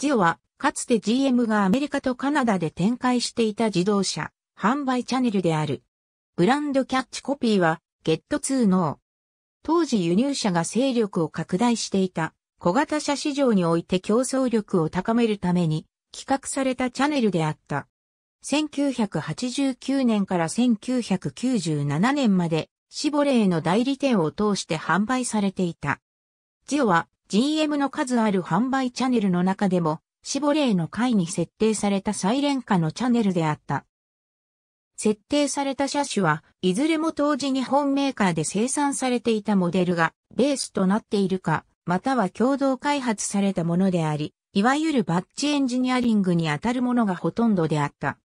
ジオは、かつて GM がアメリカとカナダで展開していた自動車、販売チャンネルである。ブランドキャッチコピーは、Get ツー k n o 当時輸入車が勢力を拡大していた小型車市場において競争力を高めるために企画されたチャンネルであった。1989年から1997年までシボレーの代理店を通して販売されていた。ジオは GM の数ある販売チャンネルの中でも、シボレーの回に設定されたサイレン化のチャンネルであった。設定された車種は、いずれも当時日本メーカーで生産されていたモデルがベースとなっているか、または共同開発されたものであり、いわゆるバッチエンジニアリングにあたるものがほとんどであった。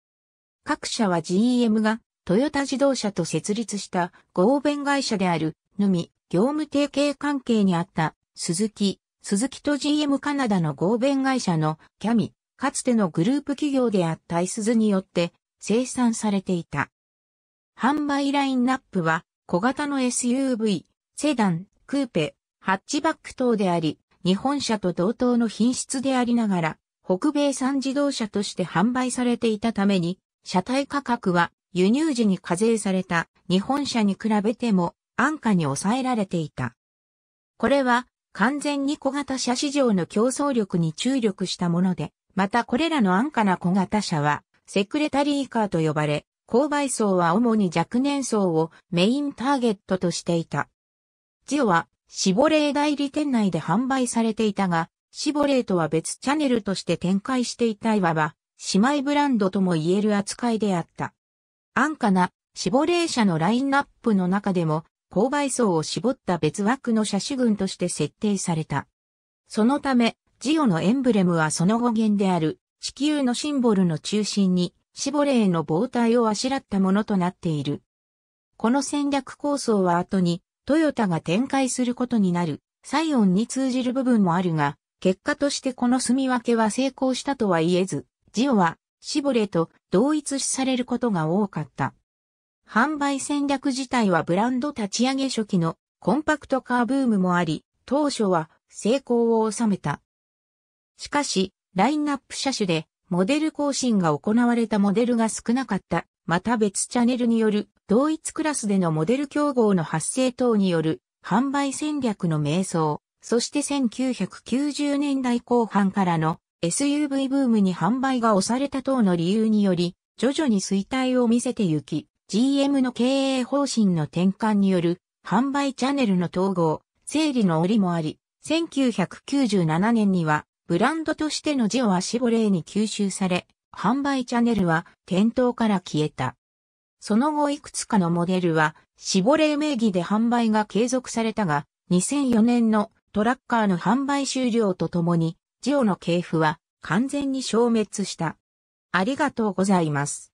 各社は GM がトヨタ自動車と設立した合弁会社である、のみ業務提携関係にあった鈴木、鈴木と GM カナダの合弁会社のキャミ、かつてのグループ企業であったイスズによって生産されていた。販売ラインナップは小型の SUV、セダン、クーペ、ハッチバック等であり、日本車と同等の品質でありながら、北米産自動車として販売されていたために、車体価格は輸入時に課税された日本車に比べても安価に抑えられていた。これは完全に小型車市場の競争力に注力したもので、またこれらの安価な小型車は、セクレタリーカーと呼ばれ、購買層は主に若年層をメインターゲットとしていた。ジオは、シボレー代理店内で販売されていたが、シボレーとは別チャンネルとして展開していたいわば、姉妹ブランドとも言える扱いであった。安価なシボレー車のラインナップの中でも、勾配層を絞った別枠の車種群として設定された。そのため、ジオのエンブレムはその語源である地球のシンボルの中心にシボレーの膨体をあしらったものとなっている。この戦略構想は後にトヨタが展開することになるサイオンに通じる部分もあるが、結果としてこの住み分けは成功したとは言えず、ジオはシボレと同一視されることが多かった。販売戦略自体はブランド立ち上げ初期のコンパクトカーブームもあり、当初は成功を収めた。しかし、ラインナップ車種でモデル更新が行われたモデルが少なかった。また別チャンネルによる同一クラスでのモデル競合の発生等による販売戦略の迷走、そして1990年代後半からの SUV ブームに販売が押された等の理由により、徐々に衰退を見せてゆき、GM の経営方針の転換による販売チャンネルの統合、整理の折もあり、1997年にはブランドとしてのジオはシボレーに吸収され、販売チャンネルは店頭から消えた。その後いくつかのモデルはシボレー名義で販売が継続されたが、2004年のトラッカーの販売終了とともに、ジオの系譜は完全に消滅した。ありがとうございます。